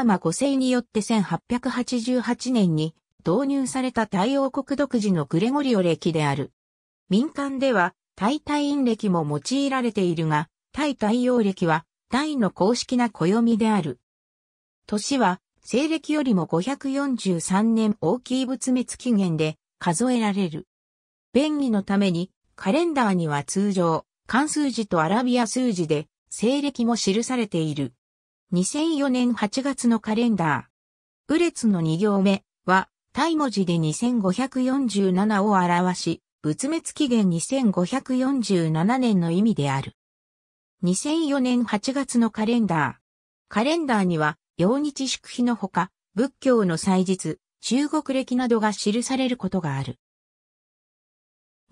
パーマ5世によって1888年に導入された大王国独自のグレゴリオ歴である。民間では、タイ隊員歴も用いられているが、タ太陽暦は、タイの公式な暦である。年は、西暦よりも543年大きい仏滅期限で数えられる。便宜のために、カレンダーには通常、漢数字とアラビア数字で、西暦も記されている。2004年8月のカレンダー。れつの2行目は、大文字で2547を表し、仏滅期限2547年の意味である。2004年8月のカレンダー。カレンダーには、陽日祝日のほか、仏教の祭日、中国歴などが記されることがある。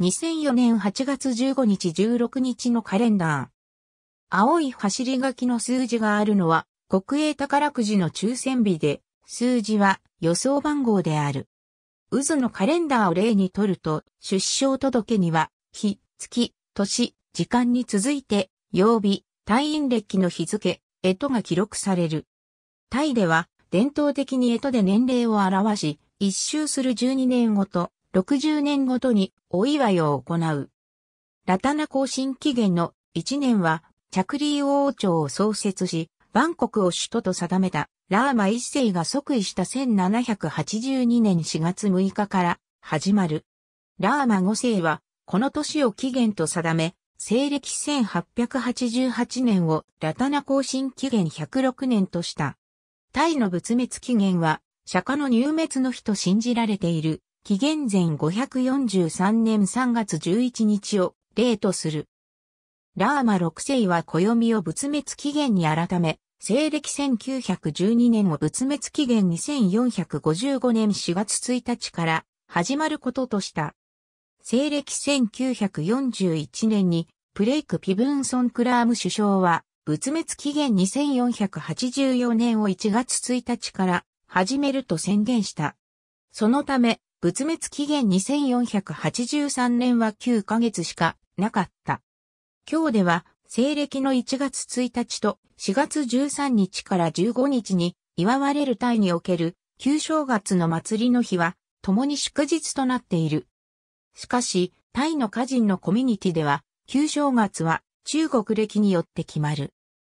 2004年8月15日16日のカレンダー。青い走り書きの数字があるのは、国営宝くじの抽選日で、数字は予想番号である。渦のカレンダーを例にとると、出生届には、日、月、年、時間に続いて、曜日、退院歴の日付、干とが記録される。タイでは、伝統的に干とで年齢を表し、一周する12年ごと、60年ごとにお祝いを行う。ラタナ更新期限の1年は着リー王朝を創設し、バンコクを首都と定めたラーマ一世が即位した1782年4月6日から始まる。ラーマ五世はこの年を期限と定め、西暦1888年をラタナ更新期限106年とした。タイの仏滅期限は釈迦の入滅の日と信じられている紀元前543年3月11日を例とする。ラーマ6世は暦を仏滅期限に改め、西暦1912年を仏滅期限2455年4月1日から始まることとした。西暦1941年にプレイク・ピブンソン・クラーム首相は仏滅期限2484年を1月1日から始めると宣言した。そのため、仏滅期限2483年は9ヶ月しかなかった。今日では、西暦の1月1日と4月13日から15日に祝われるタイにおける旧正月の祭りの日は共に祝日となっている。しかし、タイの家人のコミュニティでは旧正月は中国歴によって決まる。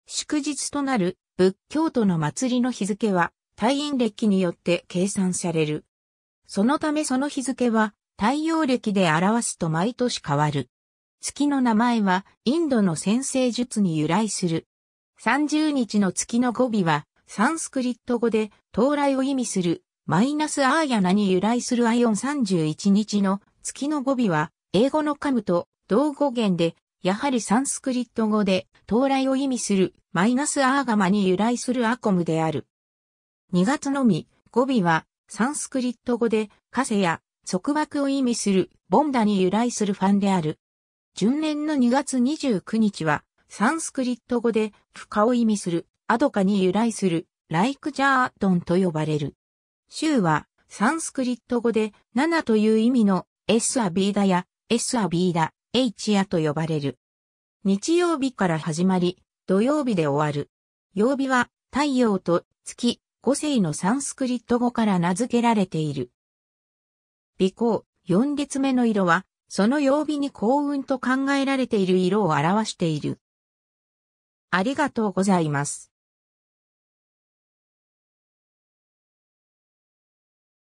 祝日となる仏教徒の祭りの日付はイ院歴によって計算される。そのためその日付は太陽歴で表すと毎年変わる。月の名前はインドの先生術に由来する。30日の月の語尾はサンスクリット語で到来を意味するマイナスアーヤナに由来するアイオン31日の月の語尾は英語のカムと同語源でやはりサンスクリット語で到来を意味するマイナスアーガマに由来するアコムである。2月のみ語尾はサンスクリット語でカセや束縛を意味するボンダに由来するファンである。順年の2月29日は、サンスクリット語で、深を意味する、アドカに由来する、ライクジャードンと呼ばれる。週は、サンスクリット語で、ナナという意味の、エスアビーダや、エスアビーダ、エイチアと呼ばれる。日曜日から始まり、土曜日で終わる。曜日は、太陽と月、五星のサンスクリット語から名付けられている。尾行、四列目の色は、その曜日に幸運と考えられている色を表している。ありがとうございます。